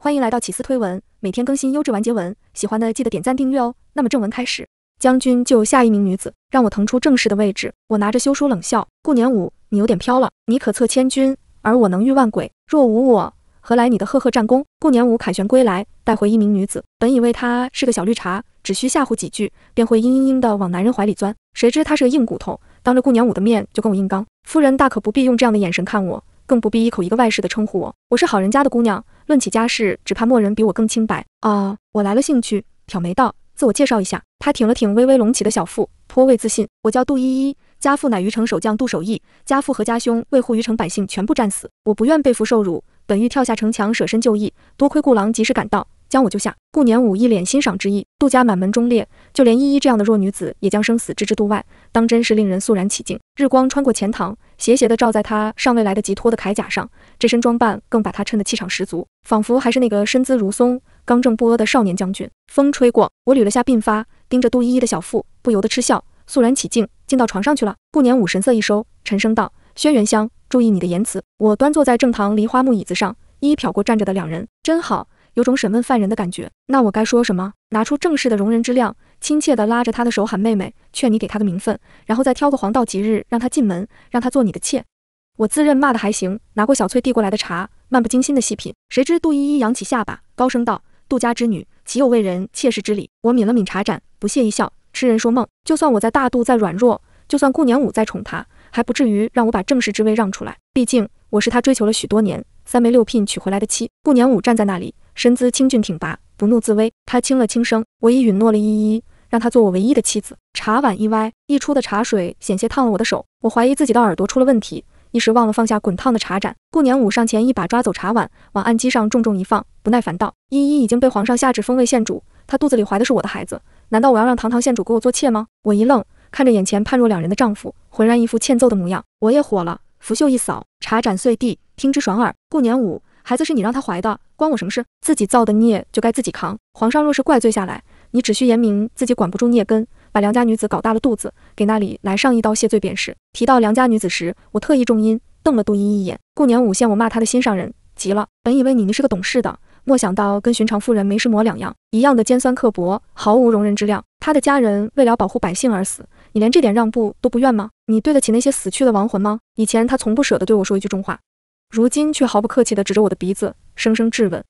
欢迎来到起司推文，每天更新优质完结文，喜欢的记得点赞订阅哦。那么正文开始，将军救下一名女子，让我腾出正式的位置。我拿着休书冷笑，顾年武，你有点飘了。你可策千军，而我能御万鬼。若无我，何来你的赫赫战功？顾年武凯旋归来，带回一名女子。本以为她是个小绿茶，只需吓唬几句，便会嘤嘤嘤的往男人怀里钻。谁知她是个硬骨头，当着顾年武的面就跟我硬刚。夫人大可不必用这样的眼神看我，更不必一口一个外室的称呼我。我是好人家的姑娘。论起家世，只怕没人比我更清白啊！我来了兴趣，挑眉道：“自我介绍一下。”他挺了挺微微隆起的小腹，颇为自信。我叫杜依依，家父乃虞城守将杜守义，家父和家兄为护虞城百姓，全部战死。我不愿被俘受辱，本欲跳下城墙舍身就义，多亏顾郎及时赶到。将我救下，顾年武一脸欣赏之意。杜家满门忠烈，就连依依这样的弱女子也将生死置之度外，当真是令人肃然起敬。日光穿过前堂，斜斜的照在她尚未来得及脱的铠甲上，这身装扮更把她衬得气场十足，仿佛还是那个身姿如松、刚正不阿的少年将军。风吹过，我捋了下鬓发，盯着杜依依的小腹，不由得嗤笑，肃然起敬，敬到床上去了。顾年武神色一收，沉声道：“轩辕香，注意你的言辞。”我端坐在正堂梨花木椅子上，一一瞟过站着的两人，真好。有种审问犯人的感觉，那我该说什么？拿出正式的容人之量，亲切地拉着他的手喊妹妹，劝你给她的名分，然后再挑个黄道吉日让她进门，让她做你的妾。我自认骂得还行，拿过小翠递过来的茶，漫不经心地细品。谁知杜依依扬起下巴，高声道：“杜家之女岂有为人妾室之礼？”我抿了抿茶盏，不屑一笑：“痴人说梦。就算我在大度，在软弱，就算顾年武再宠她，还不至于让我把正室之位让出来。毕竟我是她追求了许多年。”三媒六聘娶回来的妻，顾年武站在那里，身姿清俊挺拔，不怒自威。他轻了轻声：“我已允诺了依依，让她做我唯一的妻子。”茶碗一歪，溢出的茶水险些烫了我的手。我怀疑自己的耳朵出了问题，一时忘了放下滚烫的茶盏。顾年武上前一把抓走茶碗，往案几上重重一放，不耐烦道：“依依已经被皇上下旨封为县主，她肚子里怀的是我的孩子，难道我要让堂堂县主给我做妾吗？”我一愣，看着眼前判若两人的丈夫，浑然一副欠揍的模样，我也火了。拂袖一扫，茶盏碎地，听之爽耳。顾年五，孩子是你让他怀的，关我什么事？自己造的孽就该自己扛。皇上若是怪罪下来，你只需言明自己管不住孽根，把良家女子搞大了肚子，给那里来上一刀谢罪便是。提到良家女子时，我特意重音瞪了杜姨一眼。顾年五见我骂他的心上人，急了。本以为你你是个懂事的，莫想到跟寻常妇人没什么两样，一样的尖酸刻薄，毫无容人之量。他的家人为了保护百姓而死。你连这点让步都不愿吗？你对得起那些死去的亡魂吗？以前他从不舍得对我说一句重话，如今却毫不客气地指着我的鼻子，声声质问。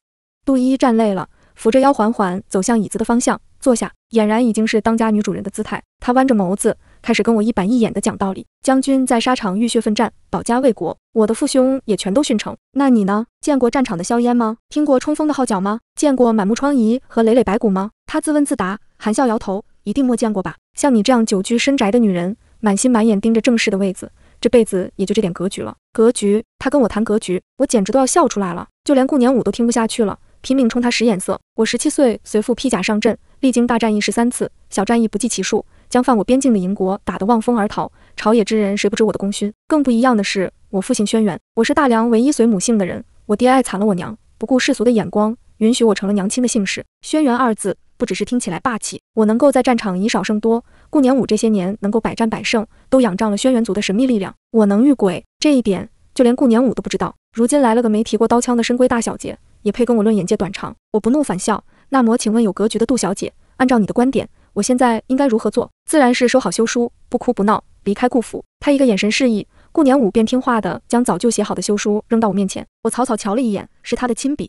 杜依依站累了，扶着腰缓缓走向椅子的方向坐下，俨然已经是当家女主人的姿态。她弯着眸子，开始跟我一板一眼地讲道理：“将军在沙场浴血奋战，保家卫国，我的父兄也全都殉城。那你呢？见过战场的硝烟吗？听过冲锋的号角吗？见过满目疮痍和累累白骨吗？”他自问自答，含笑摇头。一定莫见过吧？像你这样久居深宅的女人，满心满眼盯着正式的位子，这辈子也就这点格局了。格局？他跟我谈格局，我简直都要笑出来了。就连顾年武都听不下去了，拼命冲他使眼色。我十七岁随父披甲上阵，历经大战役十三次，小战役不计其数，将犯我边境的营国打得望风而逃。朝野之人谁不知我的功勋？更不一样的是，我父姓轩辕，我是大梁唯一随母姓的人。我爹爱惨了我娘，不顾世俗的眼光，允许我成了娘亲的姓氏——轩辕二字。不只是听起来霸气，我能够在战场以少胜多。顾年武这些年能够百战百胜，都仰仗了轩辕族的神秘力量。我能遇鬼，这一点就连顾年武都不知道。如今来了个没提过刀枪的深闺大小姐，也配跟我论眼界短长？我不怒反笑，那么，请问有格局的杜小姐，按照你的观点，我现在应该如何做？自然是收好休书，不哭不闹，离开顾府。他一个眼神示意，顾年武便听话的将早就写好的休书扔到我面前。我草草瞧了一眼，是他的亲笔。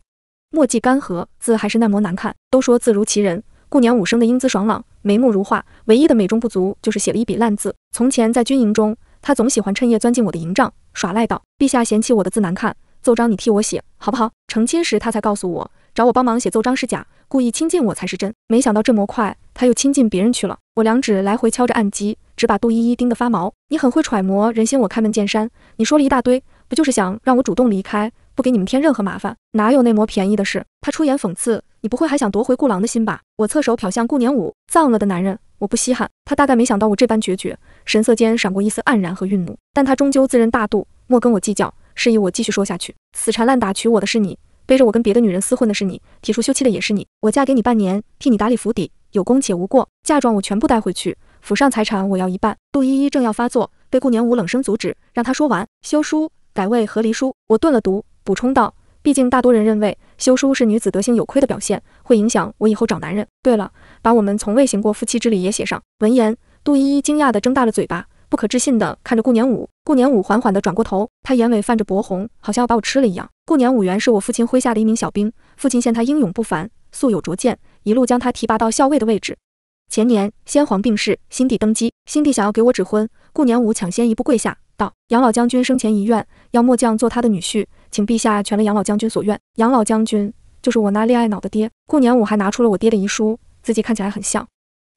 墨迹干涸，字还是那么难看。都说字如其人，顾年五生的英姿爽朗，眉目如画。唯一的美中不足就是写了一笔烂字。从前在军营中，他总喜欢趁夜钻进我的营帐，耍赖道：“陛下嫌弃我的字难看，奏章你替我写好不好？”成亲时，他才告诉我，找我帮忙写奏章是假，故意亲近我才是真。没想到这么快，他又亲近别人去了。我两指来回敲着案几，只把杜依依盯得发毛。你很会揣摩人心，我开门见山，你说了一大堆，不就是想让我主动离开？不给你们添任何麻烦，哪有那模便宜的事？他出言讽刺，你不会还想夺回顾郎的心吧？我侧手瞟向顾年武，葬了的男人我不稀罕。他大概没想到我这般决绝，神色间闪过一丝黯然和愠怒，但他终究自认大度，莫跟我计较，示意我继续说下去。死缠烂打娶我的是你，背着我跟别的女人厮混的是你，提出休妻的也是你。我嫁给你半年，替你打理府邸，有功且无过，嫁妆我全部带回去，府上财产我要一半。杜依依正要发作，被顾年武冷声阻止，让他说完。休书改为和离书，我顿了读。补充道：“毕竟大多人认为休书是女子德行有亏的表现，会影响我以后找男人。对了，把我们从未行过夫妻之礼也写上。”闻言，杜依依惊讶地睁大了嘴巴，不可置信地看着顾年武。顾年武缓缓地转过头，他眼尾泛着薄红，好像要把我吃了一样。顾年武原是我父亲麾下的一名小兵，父亲见他英勇不凡，素有卓见，一路将他提拔到校尉的位置。前年，先皇病逝，新帝登基，新帝想要给我指婚，顾年武抢先一步跪下。杨老将军生前遗愿，要末将做他的女婿，请陛下全了杨老将军所愿。杨老将军就是我那恋爱脑的爹。顾年武还拿出了我爹的遗书，字迹看起来很像。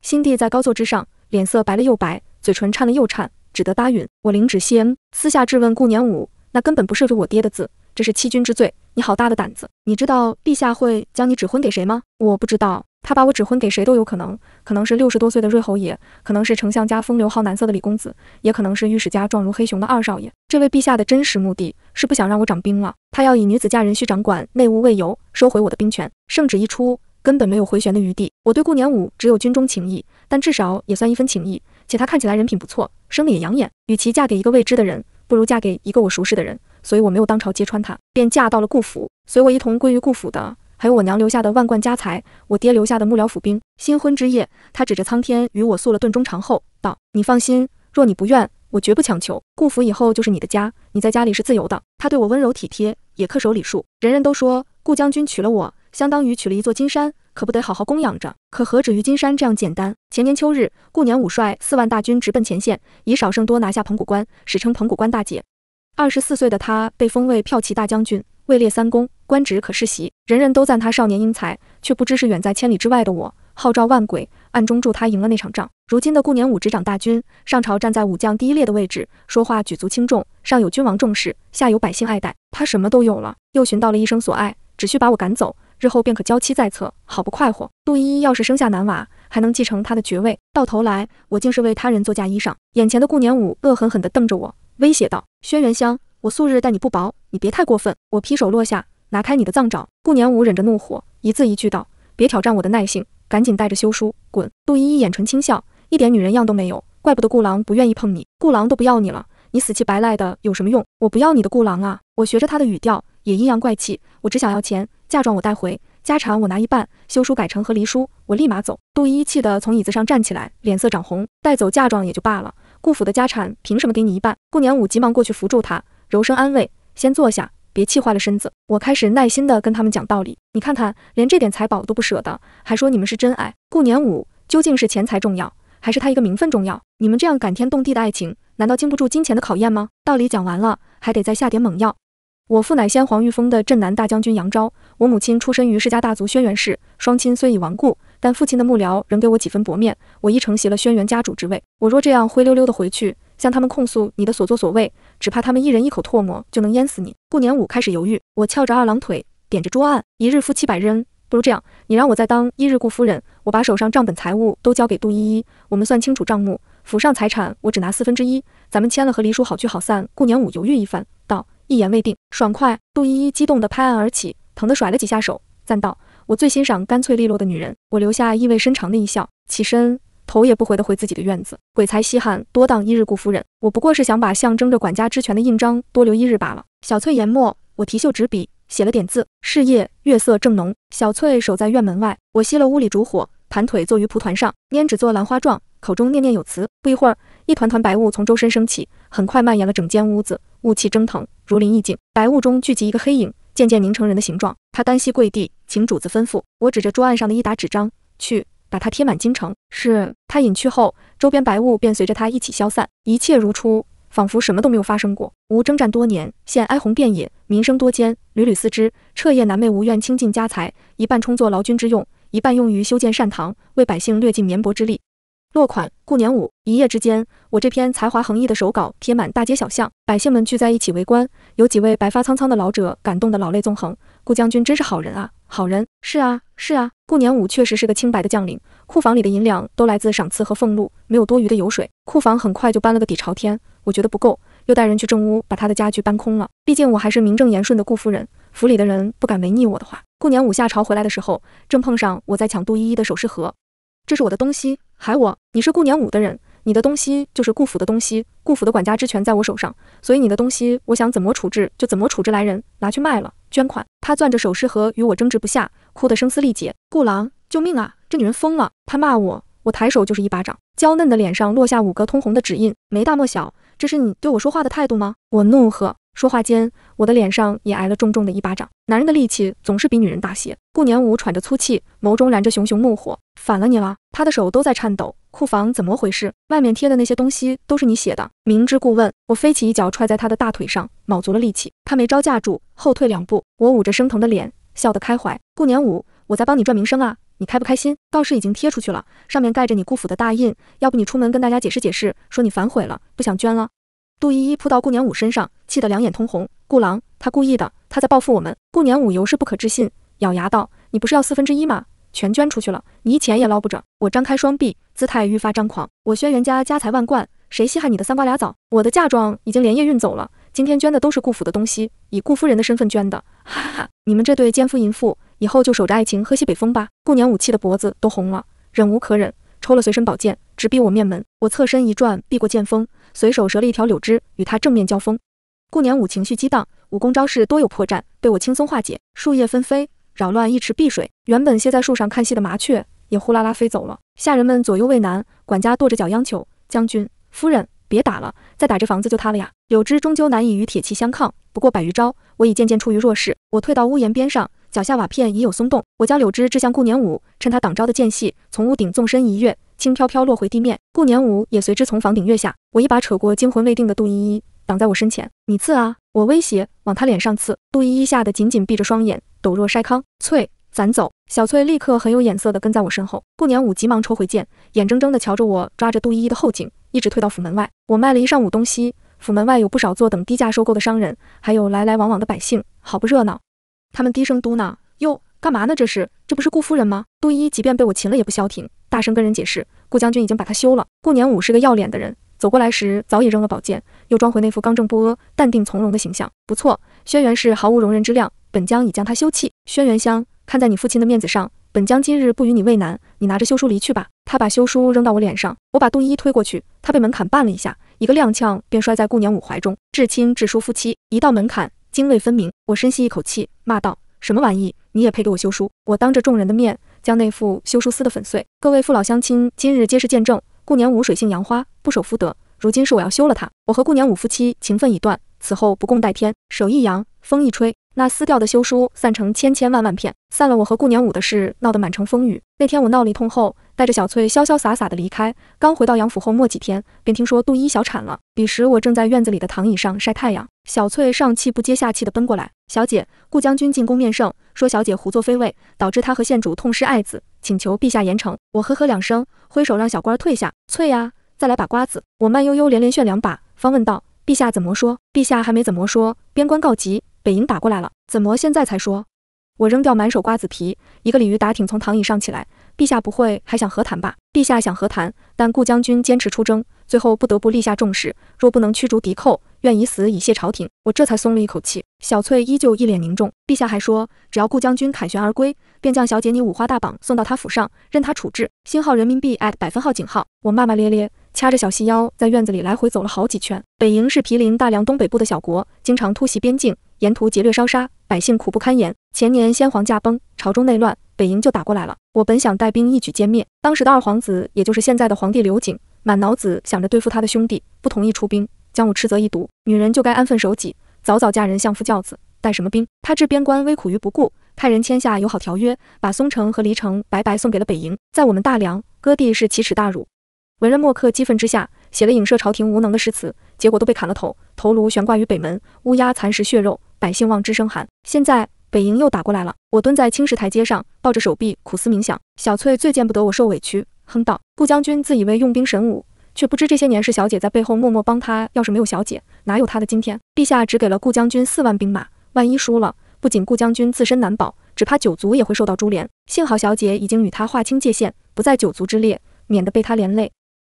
新帝在高座之上，脸色白了又白，嘴唇颤了又颤，只得答应。我领旨谢恩，私下质问顾年武，那根本不涉及我爹的字，这是欺君之罪。你好大的胆子！你知道陛下会将你指婚给谁吗？我不知道。他把我指婚给谁都有可能，可能是六十多岁的瑞侯爷，可能是丞相家风流好男色的李公子，也可能是御史家壮如黑熊的二少爷。这位陛下的真实目的是不想让我掌兵了，他要以女子嫁人需掌管内务为由收回我的兵权。圣旨一出，根本没有回旋的余地。我对顾年武只有军中情谊，但至少也算一份情谊，且他看起来人品不错，生的也养眼。与其嫁给一个未知的人，不如嫁给一个我熟识的人。所以我没有当朝揭穿他，便嫁到了顾府，随我一同归于顾府的。还有我娘留下的万贯家财，我爹留下的幕僚府兵。新婚之夜，他指着苍天与我诉了顿衷肠后，道：“你放心，若你不愿，我绝不强求。顾府以后就是你的家，你在家里是自由的。他对我温柔体贴，也恪守礼数。人人都说顾将军娶了我，相当于娶了一座金山，可不得好好供养着。可何止于金山这样简单？前年秋日，顾年武率四万大军直奔前线，以少胜多，拿下彭古关，史称彭古关大捷。”二十四岁的他被封为骠骑大将军，位列三公，官职可世袭。人人都赞他少年英才，却不知是远在千里之外的我号召万鬼，暗中助他赢了那场仗。如今的顾年武执掌大军，上朝站在武将第一列的位置，说话举足轻重，上有君王重视，下有百姓爱戴，他什么都有了，又寻到了一生所爱，只需把我赶走，日后便可娇妻在侧，好不快活。陆依依要是生下男娃，还能继承他的爵位。到头来，我竟是为他人做嫁衣裳。眼前的顾年武恶狠狠地瞪着我，威胁道。轩辕香，我素日待你不薄，你别太过分。我劈手落下，拿开你的脏爪。顾年武忍着怒火，一字一句道：别挑战我的耐性，赶紧带着休书滚。杜依依眼唇轻笑，一点女人样都没有，怪不得顾郎不愿意碰你。顾郎都不要你了，你死乞白赖的有什么用？我不要你的顾郎啊！我学着他的语调，也阴阳怪气。我只想要钱，嫁妆我带回，家产我拿一半，休书改成和离书，我立马走。杜依依气得从椅子上站起来，脸色涨红，带走嫁妆也就罢了。顾府的家产凭什么给你一半？顾年武急忙过去扶住他，柔声安慰：“先坐下，别气坏了身子。”我开始耐心地跟他们讲道理：“你看看，连这点财宝都不舍得，还说你们是真爱？顾年武究竟是钱财重要，还是他一个名分重要？你们这样感天动地的爱情，难道经不住金钱的考验吗？”道理讲完了，还得再下点猛药。我父乃先皇御封的镇南大将军杨昭，我母亲出身于世家大族轩辕氏，双亲虽已亡故。但父亲的幕僚仍给我几分薄面，我亦承袭了轩辕家主之位。我若这样灰溜溜的回去，向他们控诉你的所作所为，只怕他们一人一口唾沫就能淹死你。顾年武开始犹豫，我翘着二郎腿，点着桌案，一日夫妻百日恩，不如这样，你让我再当一日顾夫人，我把手上账本财物都交给杜依依，我们算清楚账目，府上财产我只拿四分之一，咱们签了和离书，好聚好散。顾年武犹豫一番，道：一言未定，爽快。杜依依激动的拍案而起，疼的甩了几下手，赞道。我最欣赏干脆利落的女人，我留下意味深长的一笑，起身，头也不回地回自己的院子。鬼才稀罕多当一日顾夫人，我不过是想把象征着管家之权的印章多留一日罢了。小翠研墨，我提袖执笔，写了点字。是夜月色正浓，小翠守在院门外，我熄了屋里烛火，盘腿坐于蒲团上，拈纸做兰花状，口中念念有词。不一会儿，一团团白雾从周身升起，很快蔓延了整间屋子，雾气蒸腾，如临意境。白雾中聚集一个黑影。渐渐凝成人的形状，他单膝跪地，请主子吩咐。我指着桌案上的一沓纸张，去把它贴满京城。是他隐去后，周边白雾便随着他一起消散，一切如初，仿佛什么都没有发生过。吾征战多年，现哀鸿遍野，民生多艰，屡屡思之，彻夜难寐。无愿倾尽家财，一半充作劳军之用，一半用于修建善堂，为百姓略尽绵薄之力。落款顾年五。一夜之间，我这篇才华横溢的手稿贴满大街小巷，百姓们聚在一起围观。有几位白发苍苍的老者感动得老泪纵横。顾将军真是好人啊，好人！是啊，是啊，顾年五确实是个清白的将领。库房里的银两都来自赏赐和俸禄，没有多余的油水。库房很快就搬了个底朝天，我觉得不够，又带人去正屋把他的家具搬空了。毕竟我还是名正言顺的顾夫人，府里的人不敢违逆我的话。顾年五下朝回来的时候，正碰上我在抢杜依依的首饰盒。这是我的东西，还我！你是顾年武的人，你的东西就是顾府的东西。顾府的管家之权在我手上，所以你的东西我想怎么处置就怎么处置。来人，拿去卖了，捐款。他攥着首饰盒与我争执不下，哭得声嘶力竭。顾郎，救命啊！这女人疯了！她骂我，我抬手就是一巴掌，娇嫩的脸上落下五个通红的指印。没大没小，这是你对我说话的态度吗？我怒喝。说话间，我的脸上也挨了重重的一巴掌。男人的力气总是比女人大些。顾年武喘着粗气，眸中燃着熊熊怒火，反了你了！他的手都在颤抖。库房怎么回事？外面贴的那些东西都是你写的？明知故问。我飞起一脚踹在他的大腿上，卯足了力气。他没招架住，后退两步。我捂着生疼的脸，笑得开怀。顾年武，我在帮你赚名声啊，你开不开心？告示已经贴出去了，上面盖着你顾府的大印。要不你出门跟大家解释解释，说你反悔了，不想捐了。杜依依扑到顾年武身上，气得两眼通红。顾郎，他故意的，他在报复我们。顾年武尤是不可置信，咬牙道：“你不是要四分之一吗？全捐出去了，你一钱也捞不着。”我张开双臂，姿态愈发张狂。我轩辕家家财万贯，谁稀罕你的三瓜俩枣？我的嫁妆已经连夜运走了，今天捐的都是顾府的东西，以顾夫人的身份捐的。哈哈，你们这对奸夫淫妇，以后就守着爱情喝西北风吧！顾年武气得脖子都红了，忍无可忍，抽了随身宝剑，直逼我面门。我侧身一转，避过剑锋。随手折了一条柳枝，与他正面交锋。顾年武情绪激荡，武功招式多有破绽，被我轻松化解。树叶纷飞，扰乱一池碧水。原本歇在树上看戏的麻雀也呼啦啦飞走了。下人们左右为难，管家跺着脚央求将军、夫人别打了，再打这房子就塌了呀。柳枝终究难以与铁器相抗，不过百余招，我已渐渐处于弱势。我退到屋檐边上，脚下瓦片已有松动。我将柳枝掷向顾年武，趁他挡招的间隙，从屋顶纵身一跃。轻飘飘落回地面，顾年武也随之从房顶跃下。我一把扯过惊魂未定的杜依依，挡在我身前。你刺啊！我威胁，往他脸上刺。杜依依吓得紧紧闭着双眼，抖若筛糠。翠，咱走。小翠立刻很有眼色的跟在我身后。顾年武急忙抽回剑，眼睁睁的瞧着我抓着杜依依的后颈，一直退到府门外。我卖了一上午东西，府门外有不少坐等低价收购的商人，还有来来往往的百姓，好不热闹。他们低声嘟囔：哟，干嘛呢这是？这不是顾夫人吗？杜依依即便被我擒了也不消停。大声跟人解释，顾将军已经把他休了。顾年武是个要脸的人，走过来时早已扔了宝剑，又装回那副刚正不阿、淡定从容的形象。不错，轩辕氏毫无容人之量，本将已将他休弃。轩辕香，看在你父亲的面子上，本将今日不与你为难，你拿着休书离去吧。他把休书扔到我脸上，我把杜依依推过去，他被门槛绊了一下，一个踉跄便摔在顾年武怀中。至亲至疏夫妻，一道门槛泾渭分明。我深吸一口气，骂道：“什么玩意？你也配给我休书？”我当着众人的面。将那副休书撕得粉碎。各位父老乡亲，今日皆是见证。顾年五水性杨花，不守夫德，如今是我要休了他。我和顾年五夫妻情分已断，此后不共戴天。手一扬，风一吹。那撕掉的休书散成千千万万片，散了我和顾年武的事，闹得满城风雨。那天我闹了一通后，带着小翠潇潇洒洒的离开。刚回到杨府后没几天，便听说杜一小产了。彼时我正在院子里的躺椅上晒太阳，小翠上气不接下气的奔过来：“小姐，顾将军进宫面圣，说小姐胡作非为，导致他和县主痛失爱子，请求陛下严惩。”我呵呵两声，挥手让小官退下。翠呀，再来把瓜子。我慢悠悠连连炫两把，方问道：“陛下怎么说？”“陛下还没怎么说，边关告急。”北营打过来了，怎么现在才说？我扔掉满手瓜子皮，一个鲤鱼打挺从躺椅上起来。陛下不会还想和谈吧？陛下想和谈，但顾将军坚持出征，最后不得不立下重誓，若不能驱逐敌寇，愿以死以谢朝廷。我这才松了一口气。小翠依旧一脸凝重。陛下还说，只要顾将军凯旋而归，便将小姐你五花大绑送到他府上，任他处置。星号人民币 at 百分号井号我骂骂咧咧，掐着小细腰在院子里来回走了好几圈。北营是毗邻大梁东北部的小国，经常突袭边境。沿途劫掠烧杀，百姓苦不堪言。前年先皇驾崩，朝中内乱，北营就打过来了。我本想带兵一举歼灭，当时的二皇子，也就是现在的皇帝刘景，满脑子想着对付他的兄弟，不同意出兵，将我斥责一毒。女人就该安分守己，早早嫁人，相夫教子，带什么兵？他置边关危苦于不顾，派人签下友好条约，把松城和黎城白白送给了北营。在我们大梁，割地是奇耻大辱。文人墨客激愤之下，写了影射朝廷无能的诗词，结果都被砍了头，头颅悬挂于北门，乌鸦蚕食血肉。百姓望之生寒。现在北营又打过来了。我蹲在青石台阶上，抱着手臂苦思冥想。小翠最见不得我受委屈，哼道：“顾将军自以为用兵神武，却不知这些年是小姐在背后默默帮他。要是没有小姐，哪有他的今天？陛下只给了顾将军四万兵马，万一输了，不仅顾将军自身难保，只怕九族也会受到株连。幸好小姐已经与他划清界限，不在九族之列，免得被他连累。”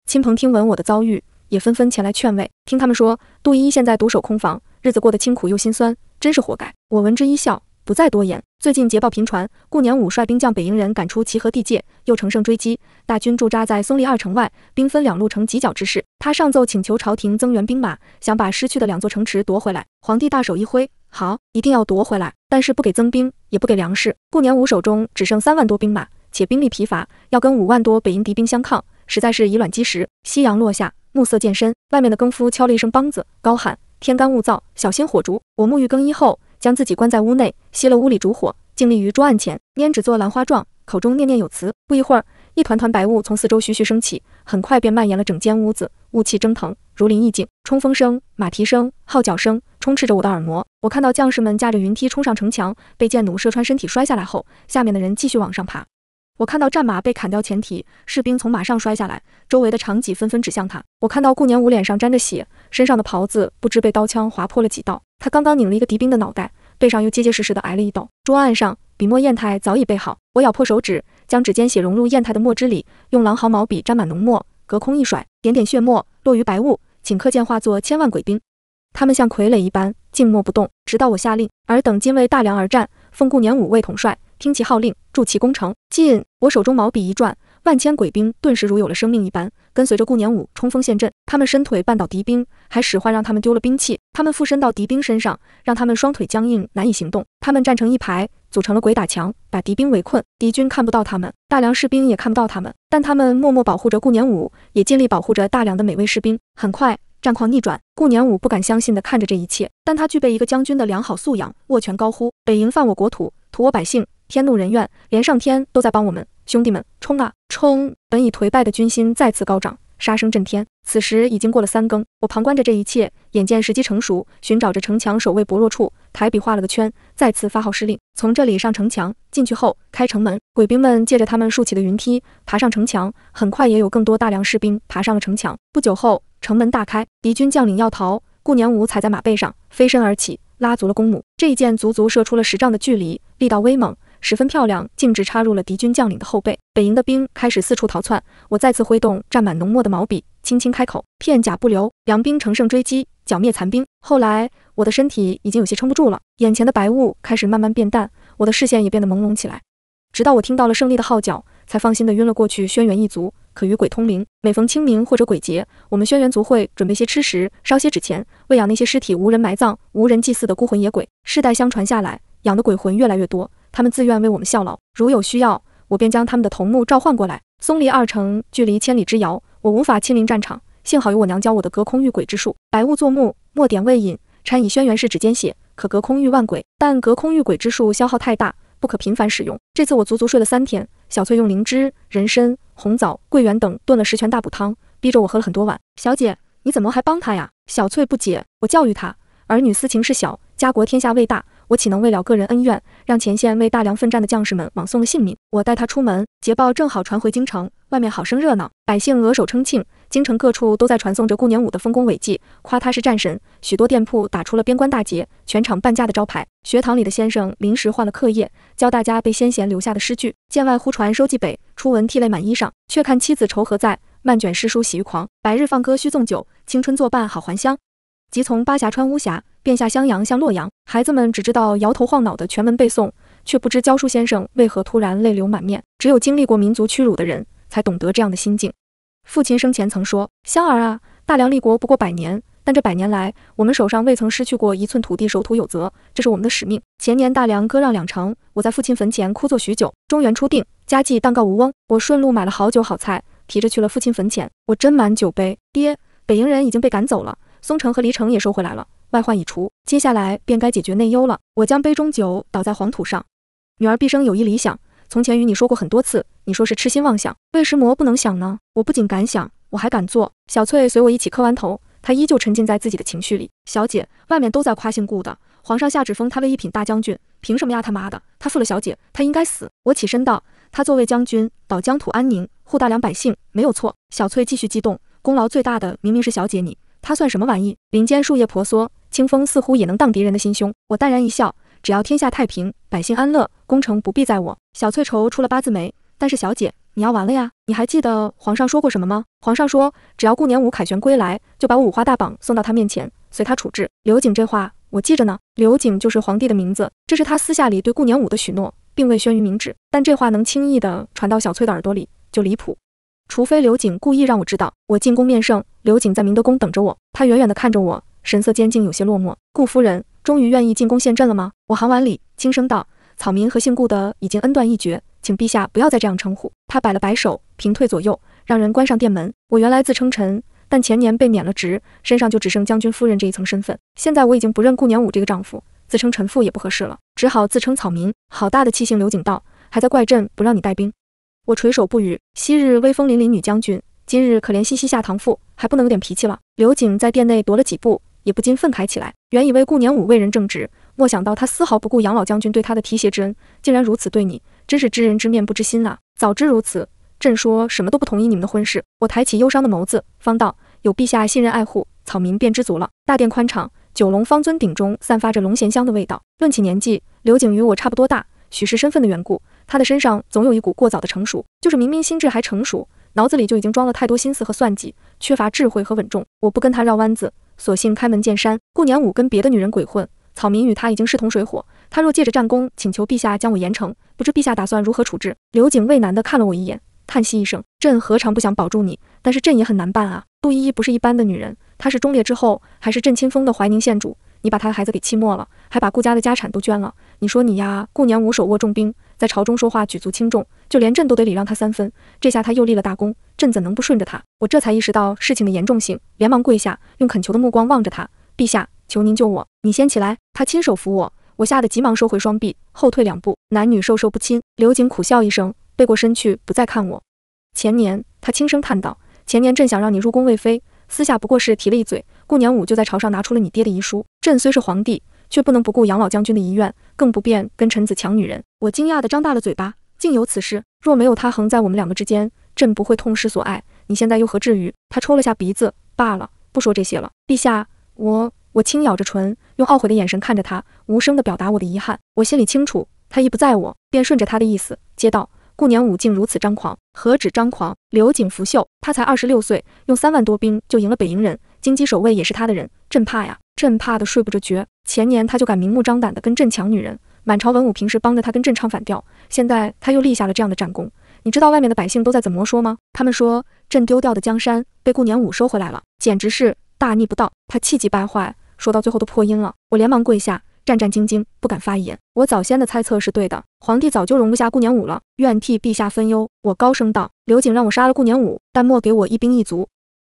亲朋听闻我的遭遇，也纷纷前来劝慰。听他们说，杜依依现在独守空房。日子过得清苦又心酸，真是活该。我闻之一笑，不再多言。最近捷报频传，顾年武率兵将北营人赶出齐河地界，又乘胜追击，大军驻扎在松林二城外，兵分两路呈犄角之势。他上奏请求朝廷增援兵马，想把失去的两座城池夺回来。皇帝大手一挥，好，一定要夺回来，但是不给增兵，也不给粮食。顾年武手中只剩三万多兵马，且兵力疲乏，要跟五万多北营敌兵相抗，实在是以卵击石。夕阳落下，暮色渐深，外面的更夫敲了一声梆子，高喊。天干物燥，小心火烛。我沐浴更衣后，将自己关在屋内，熄了屋里烛火，静立于桌案前，拈纸做兰花状，口中念念有词。不一会儿，一团团白雾从四周徐徐升起，很快便蔓延了整间屋子，雾气蒸腾，如临意境。冲锋声、马蹄声、号角声充斥着我的耳膜。我看到将士们驾着云梯冲上城墙，被箭弩射穿身体摔下来后，下面的人继续往上爬。我看到战马被砍掉前蹄，士兵从马上摔下来，周围的长戟纷纷指向他。我看到顾年武脸上沾着血，身上的袍子不知被刀枪划破了几道。他刚刚拧了一个敌兵的脑袋，背上又结结实实的挨了一刀。桌案上，笔墨砚台早已备好。我咬破手指，将指尖血融入砚台的墨汁里，用狼毫毛笔沾满浓墨，隔空一甩，点点血墨落于白雾，顷刻间化作千万鬼兵。他们像傀儡一般静默不动，直到我下令：“尔等今为大梁而战，奉顾年武为统帅。”听其号令，助其攻城。进，我手中毛笔一转，万千鬼兵顿时如有了生命一般，跟随着顾年武冲锋陷阵。他们伸腿绊倒敌兵，还使唤让他们丢了兵器。他们附身到敌兵身上，让他们双腿僵硬，难以行动。他们站成一排，组成了鬼打墙，把敌兵围困。敌军看不到他们，大梁士兵也看不到他们，但他们默默保护着顾年武，也尽力保护着大梁的每位士兵。很快，战况逆转。顾年武不敢相信地看着这一切，但他具备一个将军的良好素养，握拳高呼：“北营犯我国土，屠我百姓！”天怒人怨，连上天都在帮我们，兄弟们冲啊冲！本已颓败的军心再次高涨，杀声震天。此时已经过了三更，我旁观着这一切，眼见时机成熟，寻找着城墙守卫薄弱处，抬笔画了个圈，再次发号施令：从这里上城墙，进去后开城门。鬼兵们借着他们竖起的云梯爬上城墙，很快也有更多大量士兵爬上了城墙。不久后，城门大开，敌军将领要逃，顾年武踩在马背上，飞身而起，拉足了弓弩，这一箭足足射出了十丈的距离，力道威猛。十分漂亮，径直插入了敌军将领的后背。北营的兵开始四处逃窜。我再次挥动沾满浓墨的毛笔，轻轻开口：“片甲不留！”两兵乘胜追击，剿灭残兵。后来我的身体已经有些撑不住了，眼前的白雾开始慢慢变淡，我的视线也变得朦胧起来。直到我听到了胜利的号角，才放心的晕了过去。轩辕一族可与鬼通灵，每逢清明或者鬼节，我们轩辕族会准备些吃食，烧些纸钱，喂养那些尸体无人埋葬、无人祭祀的孤魂野鬼。世代相传下来，养的鬼魂越来越多。他们自愿为我们效劳，如有需要，我便将他们的头目召唤过来。松离二城距离千里之遥，我无法亲临战场。幸好有我娘教我的隔空御鬼之术，白雾作墨，墨点未隐，掺以轩辕氏指尖血，可隔空御万鬼。但隔空御鬼之术消耗太大，不可频繁使用。这次我足足睡了三天，小翠用灵芝、人参、红枣、桂圆等炖了十全大补汤，逼着我喝了很多碗。小姐，你怎么还帮他呀？小翠不解。我教育他，儿女私情事小，家国天下为大。我岂能为了个人恩怨，让前线为大梁奋战的将士们枉送了性命？我带他出门，捷报正好传回京城，外面好生热闹，百姓额手称庆。京城各处都在传颂着顾年武的丰功伟绩，夸他是战神。许多店铺打出了边关大捷、全场半价的招牌。学堂里的先生临时换了课业，教大家背先贤留下的诗句：“见外忽传收蓟北，初闻涕泪满衣裳。却看妻子愁何在，漫卷诗书喜欲狂。白日放歌须纵酒，青春作伴好还乡。即从巴峡穿巫峡。”便下襄阳，向洛阳。孩子们只知道摇头晃脑的全文背诵，却不知教书先生为何突然泪流满面。只有经历过民族屈辱的人，才懂得这样的心境。父亲生前曾说：“香儿啊，大梁立国不过百年，但这百年来，我们手上未曾失去过一寸土地，守土有责，这是我们的使命。”前年大梁割让两城，我在父亲坟前枯坐许久。中原初定，家祭当告无翁。我顺路买了好酒好菜，提着去了父亲坟前。我斟满酒杯，爹，北营人已经被赶走了，松城和黎城也收回来了。外患已除，接下来便该解决内忧了。我将杯中酒倒在黄土上。女儿毕生有一理想，从前与你说过很多次，你说是痴心妄想。为什么不能想呢？我不仅敢想，我还敢做。小翠随我一起磕完头，她依旧沉浸在自己的情绪里。小姐，外面都在夸姓顾的，皇上下旨封他为一品大将军，凭什么呀？他妈的，他负了小姐，他应该死。我起身道，他作为将军，保疆土安宁，护大梁百姓，没有错。小翠继续激动，功劳最大的明明是小姐你，他算什么玩意？林间树叶婆娑。清风似乎也能荡敌人的心胸。我淡然一笑，只要天下太平，百姓安乐，功成不必在我。小翠愁出了八字眉，但是小姐，你要完了呀！你还记得皇上说过什么吗？皇上说，只要顾年武凯旋归来，就把我五花大绑送到他面前，随他处置。刘景这话我记着呢。刘景就是皇帝的名字，这是他私下里对顾年武的许诺，并未宣于明旨。但这话能轻易的传到小翠的耳朵里，就离谱。除非刘景故意让我知道，我进宫面圣，刘景在明德宫等着我，他远远的看着我。神色坚定，有些落寞。顾夫人终于愿意进宫献阵了吗？我行完礼，轻声道：“草民和姓顾的已经恩断义绝，请陛下不要再这样称呼。”他摆了摆手，平退左右，让人关上殿门。我原来自称臣，但前年被免了职，身上就只剩将军夫人这一层身份。现在我已经不认顾年武这个丈夫，自称臣妇也不合适了，只好自称草民。好大的气性！刘景道，还在怪朕不让你带兵。我垂首不语。昔日威风凛凛女将军，今日可怜兮兮下堂妇，还不能有点脾气了？刘景在殿内踱了几步。也不禁愤慨起来。原以为顾年武为人正直，莫想到他丝毫不顾杨老将军对他的提携之恩，竟然如此对你，真是知人知面不知心啊！早知如此，朕说什么都不同意你们的婚事。我抬起忧伤的眸子，方道：“有陛下信任爱护，草民便知足了。”大殿宽敞，九龙方尊顶中散发着龙涎香的味道。论起年纪，刘景与我差不多大，许是身份的缘故，他的身上总有一股过早的成熟，就是明明心智还成熟，脑子里就已经装了太多心思和算计，缺乏智慧和稳重。我不跟他绕弯子。索性开门见山，顾年武跟别的女人鬼混，草民与他已经势同水火。他若借着战功请求陛下将我严惩，不知陛下打算如何处置？刘瑾畏难地看了我一眼，叹息一声：“朕何尝不想保住你，但是朕也很难办啊。杜依依不是一般的女人，她是忠烈之后，还是镇清风的怀宁县主。”你把他的孩子给气没了，还把顾家的家产都捐了。你说你呀，顾年无手握重兵，在朝中说话举足轻重，就连朕都得礼让他三分。这下他又立了大功，朕怎能不顺着他？我这才意识到事情的严重性，连忙跪下，用恳求的目光望着他。陛下，求您救我！你先起来。他亲手扶我，我吓得急忙收回双臂，后退两步。男女授受不亲。刘瑾苦笑一声，背过身去，不再看我。前年，他轻声叹道：“前年朕想让你入宫为妃，私下不过是提了一嘴。”顾年武就在朝上拿出了你爹的遗书。朕虽是皇帝，却不能不顾杨老将军的遗愿，更不便跟臣子抢女人。我惊讶地张大了嘴巴，竟有此事！若没有他横在我们两个之间，朕不会痛失所爱。你现在又何至于？他抽了下鼻子，罢了，不说这些了。陛下，我我轻咬着唇，用懊悔的眼神看着他，无声地表达我的遗憾。我心里清楚，他亦不在我，便顺着他的意思接道：顾年武竟如此张狂，何止张狂？刘景福秀，他才二十六岁，用三万多兵就赢了北营人。金鸡守卫也是他的人，朕怕呀，朕怕的睡不着觉。前年他就敢明目张胆的跟朕抢女人，满朝文武平时帮着他跟朕唱反调，现在他又立下了这样的战功，你知道外面的百姓都在怎么说吗？他们说朕丢掉的江山被顾年武收回来了，简直是大逆不道！他气急败坏，说到最后都破音了。我连忙跪下，战战兢兢，不敢发言。我早先的猜测是对的，皇帝早就容不下顾年武了。愿替陛下分忧，我高声道。刘景让我杀了顾年武，但莫给我一兵一卒。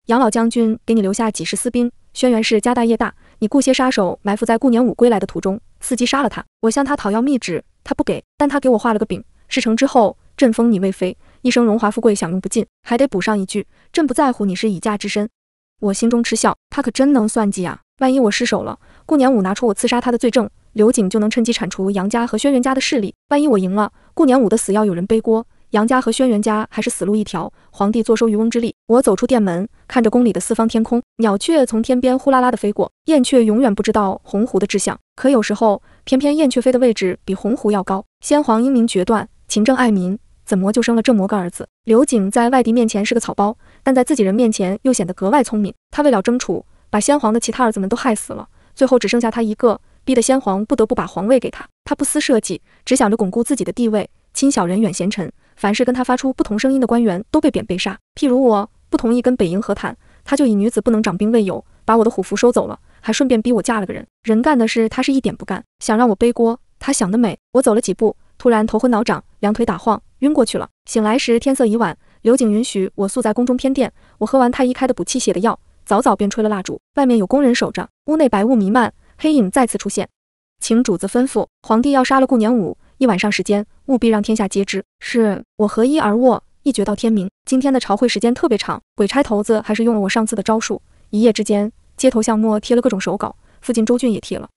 杨老将军给你留下几十私兵，轩辕氏家大业大，你雇些杀手埋伏在顾年武归来的途中，伺机杀了他。我向他讨要密旨，他不给，但他给我画了个饼。事成之后，朕封你为妃，一生荣华富贵享用不尽。还得补上一句，朕不在乎你是以嫁之身。我心中嗤笑，他可真能算计啊！万一我失手了，顾年武拿出我刺杀他的罪证，刘瑾就能趁机铲除杨家和轩辕家的势力。万一我赢了，顾年武的死要有人背锅。杨家和轩辕家还是死路一条，皇帝坐收渔翁之利。我走出殿门，看着宫里的四方天空，鸟雀从天边呼啦啦的飞过。燕雀永远不知道鸿鹄的志向，可有时候偏偏燕雀飞的位置比鸿鹄要高。先皇英明决断，勤政爱民，怎么就生了这么个儿子？刘景在外敌面前是个草包，但在自己人面前又显得格外聪明。他为了争储，把先皇的其他儿子们都害死了，最后只剩下他一个，逼得先皇不得不把皇位给他。他不思社稷，只想着巩固自己的地位，亲小人，远贤臣。凡是跟他发出不同声音的官员，都被贬被杀。譬如我不同意跟北营和谈，他就以女子不能掌兵为由，把我的虎符收走了，还顺便逼我嫁了个人。人干的事他是一点不干，想让我背锅，他想得美。我走了几步，突然头昏脑涨，两腿打晃，晕过去了。醒来时天色已晚，刘瑾允许我宿在宫中偏殿。我喝完太医开的补气血的药，早早便吹了蜡烛，外面有工人守着，屋内白雾弥漫，黑影再次出现。请主子吩咐，皇帝要杀了顾年武。一晚上时间，务必让天下皆知。是我合衣而卧，一觉到天明。今天的朝会时间特别长，鬼差头子还是用了我上次的招数，一夜之间，街头巷陌贴了各种手稿，附近州郡也贴了，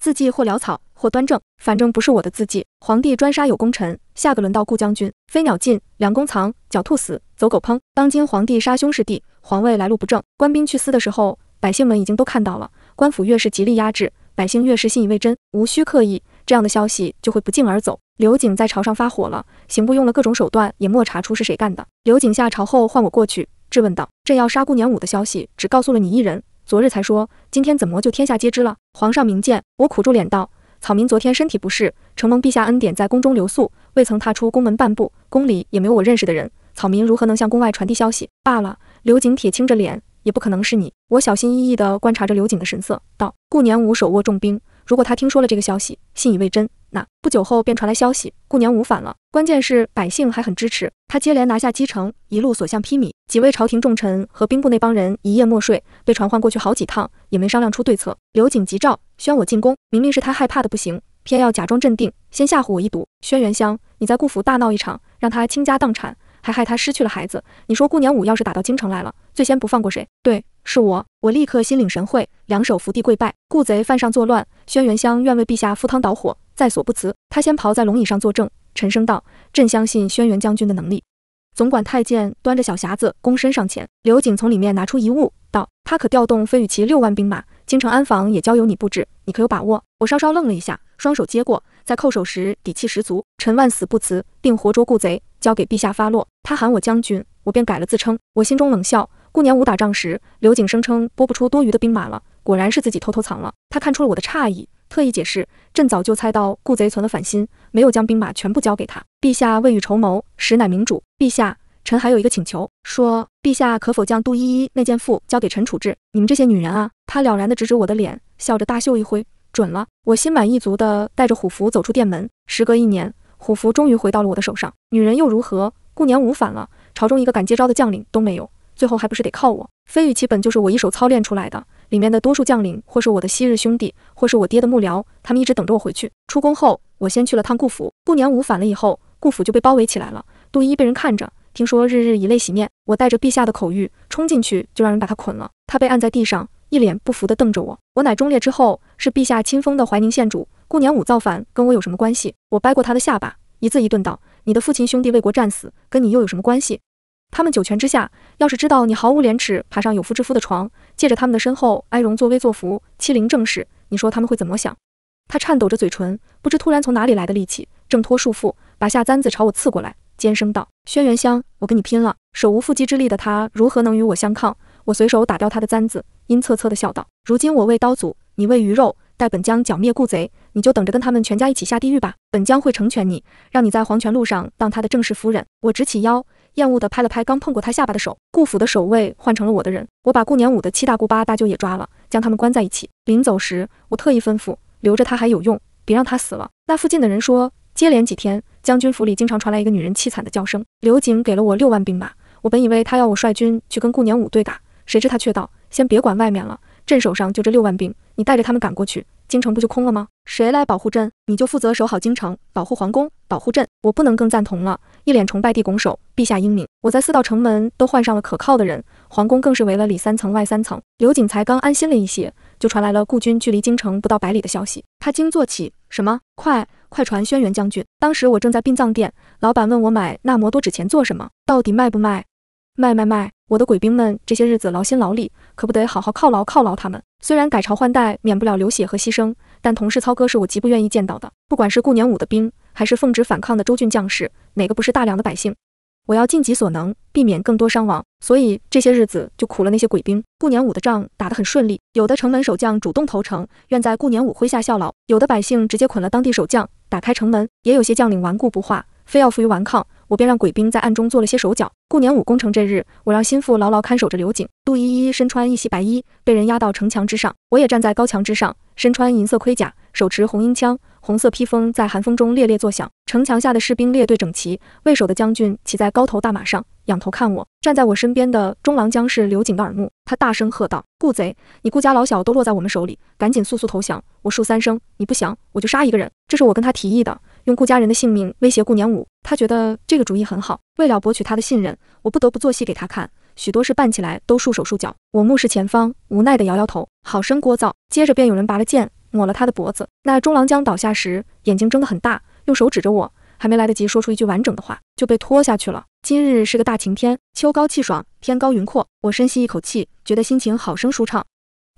字迹或潦草，或端正，反正不是我的字迹。皇帝专杀有功臣，下个轮到顾将军。飞鸟尽，良弓藏；狡兔死，走狗烹。当今皇帝杀兄弑弟，皇位来路不正。官兵去撕的时候，百姓们已经都看到了。官府越是极力压制，百姓越是信以为真，无需刻意。这样的消息就会不胫而走。刘瑾在朝上发火了，刑部用了各种手段也没查出是谁干的。刘瑾下朝后唤我过去质问道：“朕要杀顾年武的消息只告诉了你一人，昨日才说，今天怎么就天下皆知了？”皇上明鉴，我苦住脸道：“草民昨天身体不适，承蒙陛下恩典在宫中留宿，未曾踏出宫门半步，宫里也没有我认识的人，草民如何能向宫外传递消息？”罢了。刘瑾铁青着脸，也不可能是你。我小心翼翼地观察着刘瑾的神色，道：“顾年武手握重兵。”如果他听说了这个消息，信以为真，那不久后便传来消息，顾年武反了。关键是百姓还很支持他，接连拿下基城，一路所向披靡。几位朝廷重臣和兵部那帮人一夜没睡，被传唤过去好几趟，也没商量出对策。刘景急召，宣我进宫。明明是他害怕的不行，偏要假装镇定，先吓唬我一赌。轩辕香，你在顾府大闹一场，让他倾家荡产，还害他失去了孩子。你说顾年武要是打到京城来了，最先不放过谁？对。是我，我立刻心领神会，两手伏地跪拜。顾贼犯上作乱，轩辕香愿为陛下赴汤蹈火，在所不辞。他先刨在龙椅上坐正，沉声道：“朕相信轩辕将军的能力。”总管太监端着小匣子，躬身上前。刘景从里面拿出一物，道：“他可调动飞羽骑六万兵马，京城安防也交由你布置，你可有把握？”我稍稍愣了一下，双手接过，在叩首时底气十足：“臣万死不辞，并活捉顾贼，交给陛下发落。”他喊我将军，我便改了自称。我心中冷笑。过年武打仗时，刘景声称拨不出多余的兵马了，果然是自己偷偷藏了。他看出了我的诧异，特意解释：朕早就猜到顾贼存了反心，没有将兵马全部交给他。陛下未雨绸缪，实乃明主。陛下，臣还有一个请求，说陛下可否将杜依依那件赋交给臣处置？你们这些女人啊！他了然的指指我的脸，笑着大袖一挥，准了。我心满意足的带着虎符走出殿门。时隔一年，虎符终于回到了我的手上。女人又如何？顾年武反了，朝中一个敢接招的将领都没有。最后还不是得靠我。飞羽旗本就是我一手操练出来的，里面的多数将领或是我的昔日兄弟，或是我爹的幕僚，他们一直等着我回去。出宫后，我先去了趟顾府。顾年武反了以后，顾府就被包围起来了。杜一被人看着，听说日日以泪洗面。我带着陛下的口谕冲进去，就让人把他捆了。他被按在地上，一脸不服地瞪着我。我乃忠烈之后，是陛下亲封的怀宁县主。顾年武造反，跟我有什么关系？我掰过他的下巴，一字一顿道：“你的父亲兄弟为国战死，跟你又有什么关系？”他们九泉之下，要是知道你毫无廉耻，爬上有夫之夫的床，借着他们的身后，哀荣作威作福，欺凌正室，你说他们会怎么想？他颤抖着嘴唇，不知突然从哪里来的力气，挣脱束缚，拔下簪子朝我刺过来，尖声道：“轩辕香，我跟你拼了！”手无缚鸡之力的他，如何能与我相抗？我随手打掉他的簪子，阴恻恻的笑道：“如今我为刀俎，你为鱼肉，待本将剿灭顾贼，你就等着跟他们全家一起下地狱吧！本将会成全你，让你在黄泉路上当他的正式夫人。”我直起腰。厌恶地拍了拍刚碰过他下巴的手，顾府的守卫换成了我的人。我把顾年武的七大姑八大舅也抓了，将他们关在一起。临走时，我特意吩咐，留着他还有用，别让他死了。那附近的人说，接连几天，将军府里经常传来一个女人凄惨的叫声。刘景给了我六万兵马，我本以为他要我率军去跟顾年武对打，谁知他却道：先别管外面了，镇守上就这六万兵，你带着他们赶过去，京城不就空了吗？谁来保护朕，你就负责守好京城，保护皇宫，保护朕。我不能更赞同了，一脸崇拜地拱手：“陛下英明！我在四道城门都换上了可靠的人，皇宫更是围了里三层外三层。”刘景才刚安心了一些，就传来了顾军距离京城不到百里的消息。他惊坐起：“什么？快快传轩辕将军！当时我正在殡葬殿，老板问我买那么多纸钱做什么，到底卖不卖？卖卖卖！我的鬼兵们这些日子劳心劳力，可不得好好犒劳犒劳他们。虽然改朝换代，免不了流血和牺牲。”但同事操戈是我极不愿意见到的。不管是顾年武的兵，还是奉旨反抗的周郡将士，哪个不是大梁的百姓？我要尽己所能，避免更多伤亡。所以这些日子就苦了那些鬼兵。顾年武的仗打得很顺利，有的城门守将主动投诚，愿在顾年武麾下效劳；有的百姓直接捆了当地守将，打开城门；也有些将领顽固不化，非要负隅顽抗。我便让鬼兵在暗中做了些手脚。顾年五攻城这日，我让心腹牢牢看守着刘景、杜依依，身穿一袭白衣，被人押到城墙之上。我也站在高墙之上，身穿银色盔甲，手持红缨枪，红色披风在寒风中猎猎作响。城墙下的士兵列队整齐，卫守的将军骑在高头大马上，仰头看我。站在我身边的中郎将是刘景的耳目，他大声喝道：“顾贼，你顾家老小都落在我们手里，赶紧速速投降！我数三声，你不降，我就杀一个人。”这是我跟他提议的。用顾家人的性命威胁顾年武，他觉得这个主意很好。为了博取他的信任，我不得不做戏给他看。许多事办起来都束手束脚。我目视前方，无奈地摇摇头，好生聒噪。接着便有人拔了剑，抹了他的脖子。那中郎将倒下时，眼睛睁得很大，用手指着我，还没来得及说出一句完整的话，就被拖下去了。今日是个大晴天，秋高气爽，天高云阔。我深吸一口气，觉得心情好生舒畅。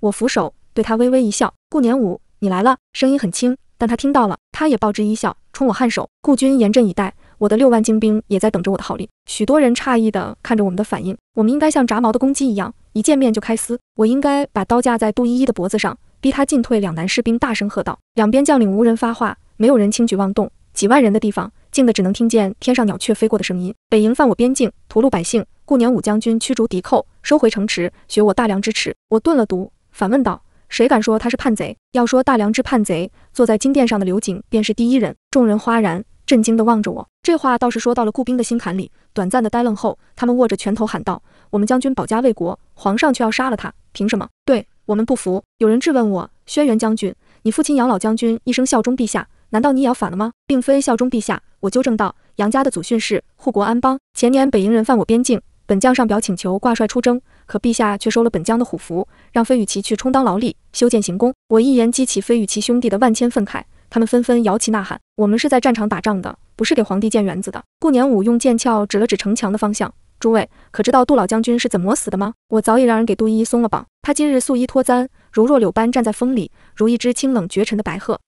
我扶手，对他微微一笑：“顾年武，你来了。”声音很轻，但他听到了。他也报之一笑，冲我颔首。顾军严阵以待，我的六万精兵也在等着我的号令。许多人诧异的看着我们的反应，我们应该像炸毛的公鸡一样，一见面就开撕。我应该把刀架在杜依依的脖子上，逼他进退两难。士兵大声喝道：“两边将领无人发话，没有人轻举妄动，几万人的地方静的只能听见天上鸟雀飞过的声音。”北营犯我边境，屠戮百姓，顾年武将军驱逐敌寇，收回城池，学我大梁之耻。我顿了读，反问道。谁敢说他是叛贼？要说大梁之叛贼，坐在金殿上的刘瑾便是第一人。众人哗然，震惊地望着我。这话倒是说到了顾兵的心坎里。短暂的呆愣后，他们握着拳头喊道：“我们将军保家卫国，皇上却要杀了他，凭什么？对我们不服？”有人质问我：“轩辕将军，你父亲杨老将军一生效忠陛下，难道你也要反了吗？”并非效忠陛下，我纠正道：“杨家的祖训是护国安邦。前年北营人犯我边境，本将上表请求挂帅出征。”可陛下却收了本将的虎符，让飞羽旗去充当劳力，修建行宫。我一言激起飞羽旗兄弟的万千愤慨，他们纷纷摇旗呐喊：“我们是在战场打仗的，不是给皇帝建园子的。”顾年武用剑鞘指了指城墙的方向：“诸位可知道杜老将军是怎么死的吗？”我早已让人给杜依依松了绑，他今日素衣脱簪，如弱柳般站在风里，如一只清冷绝尘的白鹤。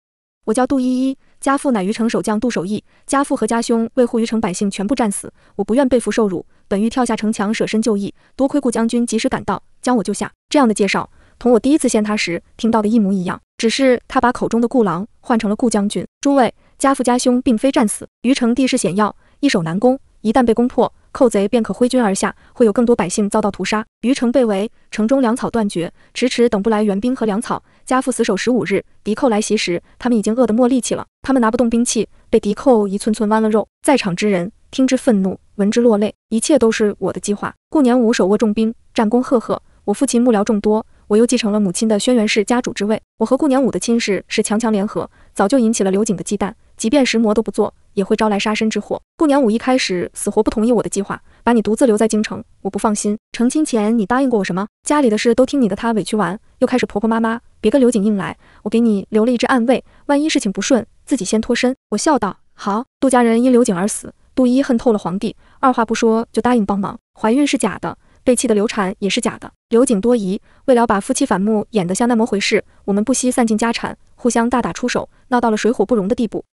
我叫杜依依，家父乃余城守将杜守义，家父和家兄为护余城百姓全部战死，我不愿被俘受辱。本欲跳下城墙舍身就义，多亏顾将军及时赶到，将我救下。这样的介绍同我第一次见他时听到的一模一样，只是他把口中的顾郎换成了顾将军。诸位，家父家兄并非战死。虞城地势险要，易守难攻，一旦被攻破，寇贼便可挥军而下，会有更多百姓遭到屠杀。虞城被围，城中粮草断绝，迟迟等不来援兵和粮草，家父死守十五日，敌寇来袭时，他们已经饿得没力气了。他们拿不动兵器，被敌寇一寸寸剜了肉。在场之人听之愤怒。闻之落泪，一切都是我的计划。顾年武手握重兵，战功赫赫，我父亲幕僚众多，我又继承了母亲的轩辕氏家主之位，我和顾年武的亲事是强强联合，早就引起了刘景的忌惮。即便石魔都不做，也会招来杀身之祸。顾年武一开始死活不同意我的计划，把你独自留在京城，我不放心。成亲前你答应过我什么？家里的事都听你的。他委屈完又开始婆婆妈妈，别跟刘景硬来。我给你留了一只暗卫，万一事情不顺，自己先脱身。我笑道：好。杜家人因刘景而死。杜一恨透了皇帝，二话不说就答应帮忙。怀孕是假的，被气得流产也是假的。刘瑾多疑，为了把夫妻反目演得像那么回事，我们不惜散尽家产，互相大打出手，闹到了水火不容的地步。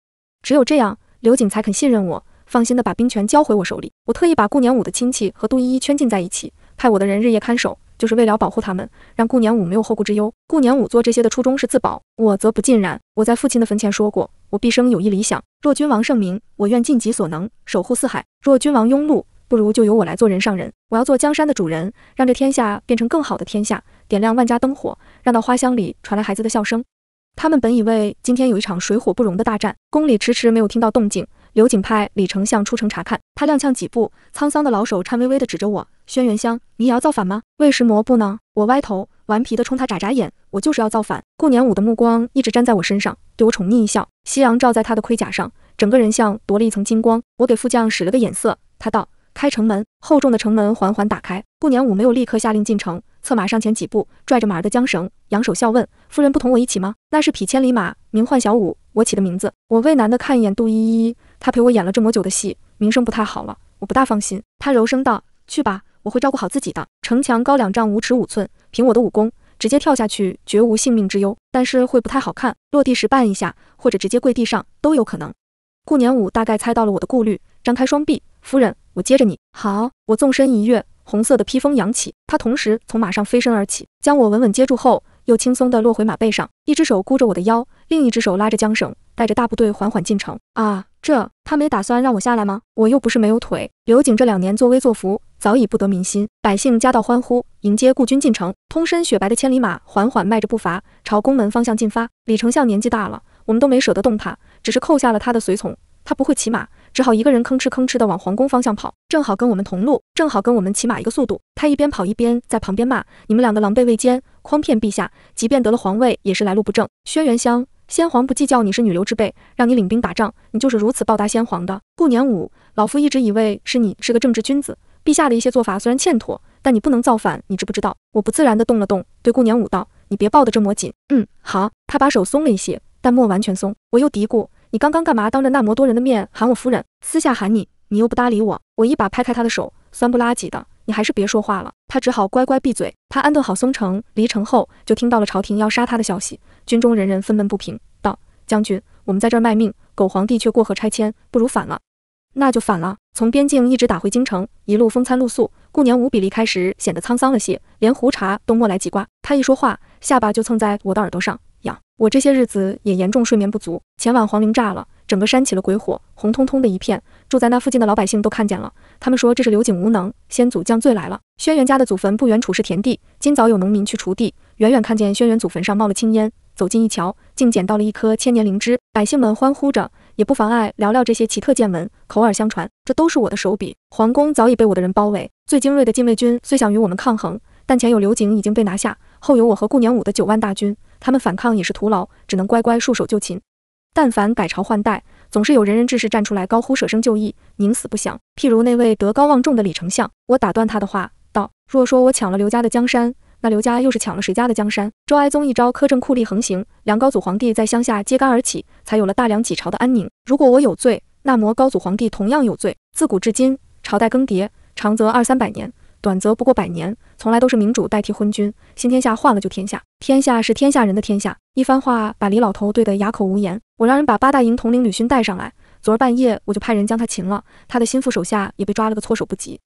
只有这样，刘瑾才肯信任我，放心的把兵权交回我手里。我特意把顾年武的亲戚和杜依依圈禁在一起，派我的人日夜看守。就是为了保护他们，让顾年武没有后顾之忧。顾年武做这些的初衷是自保，我则不尽然。我在父亲的坟前说过，我毕生有一理想：若君王圣明，我愿尽己所能守护四海；若君王庸碌，不如就由我来做人上人。我要做江山的主人，让这天下变成更好的天下，点亮万家灯火，让到花香里传来孩子的笑声。他们本以为今天有一场水火不容的大战，宫里迟迟没有听到动静。刘景派李丞相出城查看，他踉跄几步，沧桑的老手颤巍巍地指着我：“轩辕香，你也要造反吗？”为什魔不呢。我歪头，顽皮地冲他眨眨眼：“我就是要造反。”顾年武的目光一直粘在我身上，对我宠溺一笑。夕阳照在他的盔甲上，整个人像夺了一层金光。我给副将使了个眼色，他道：“开城门。”厚重的城门缓缓打开。顾年武没有立刻下令进城，策马上前几步，拽着马儿的缰绳，扬手笑问：“夫人不同我一起吗？”那是匹千里马，名唤小五，我起的名字。我畏难地看一眼杜依依。他陪我演了这么久的戏，名声不太好了，我不大放心。他柔声道：“去吧，我会照顾好自己的。”城墙高两丈五尺五寸，凭我的武功，直接跳下去绝无性命之忧，但是会不太好看。落地时绊一下，或者直接跪地上都有可能。顾年武大概猜到了我的顾虑，张开双臂：“夫人，我接着你。”好，我纵身一跃，红色的披风扬起，他同时从马上飞身而起，将我稳稳接住后。又轻松地落回马背上，一只手箍着我的腰，另一只手拉着缰绳，带着大部队缓缓进城。啊，这他没打算让我下来吗？我又不是没有腿。刘景这两年作威作福，早已不得民心，百姓夹道欢呼，迎接顾军进城。通身雪白的千里马缓缓迈着步伐，朝宫门方向进发。李丞相年纪大了，我们都没舍得动他，只是扣下了他的随从。他不会骑马。只好一个人吭哧吭哧地往皇宫方向跑，正好跟我们同路，正好跟我们骑马一个速度。他一边跑一边在旁边骂：“你们两个狼狈为奸，诓骗陛下，即便得了皇位，也是来路不正。”轩辕香，先皇不计较你是女流之辈，让你领兵打仗，你就是如此报答先皇的。顾年武，老夫一直以为是你是个正直君子。陛下的一些做法虽然欠妥，但你不能造反，你知不知道？我不自然地动了动，对顾年武道：“你别抱得这么紧。”嗯，好。他把手松了一些，但没完全松。我又嘀咕。你刚刚干嘛？当着那么多人的面喊我夫人，私下喊你，你又不搭理我，我一把拍开他的手，酸不拉几的，你还是别说话了。他只好乖乖闭嘴。他安顿好松城，离城后就听到了朝廷要杀他的消息，军中人人愤懑不平，道：“将军，我们在这儿卖命，狗皇帝却过河拆迁，不如反了。”那就反了，从边境一直打回京城，一路风餐露宿，顾年无比离开时显得沧桑了些，连胡茬都没来及刮。他一说话，下巴就蹭在我的耳朵上，痒。我这些日子也严重睡眠不足。前晚皇陵炸了，整个山起了鬼火，红彤彤的一片。住在那附近的老百姓都看见了，他们说这是刘景无能，先祖降罪来了。轩辕家的祖坟不远处是田地，今早有农民去锄地，远远看见轩辕祖坟上冒了青烟，走近一瞧，竟捡到了一颗千年灵芝。百姓们欢呼着，也不妨碍聊聊这些奇特见闻，口耳相传。这都是我的手笔。皇宫早已被我的人包围，最精锐的禁卫军虽想与我们抗衡，但前有刘景已经被拿下。后有我和顾年武的九万大军，他们反抗也是徒劳，只能乖乖束手就擒。但凡改朝换代，总是有仁人志士站出来高呼舍生就义，宁死不降。譬如那位德高望重的李丞相，我打断他的话道：“若说我抢了刘家的江山，那刘家又是抢了谁家的江山？”周哀宗一朝苛政酷吏横行，梁高祖皇帝在乡下揭竿而起，才有了大梁几朝的安宁。如果我有罪，那么高祖皇帝同样有罪。自古至今，朝代更迭，长则二三百年。短则不过百年，从来都是明主代替昏君，新天下换了旧天下，天下是天下人的天下。一番话把李老头怼得哑口无言。我让人把八大营统领吕勋带上来，昨儿半夜我就派人将他擒了，他的心腹手下也被抓了个措手不及。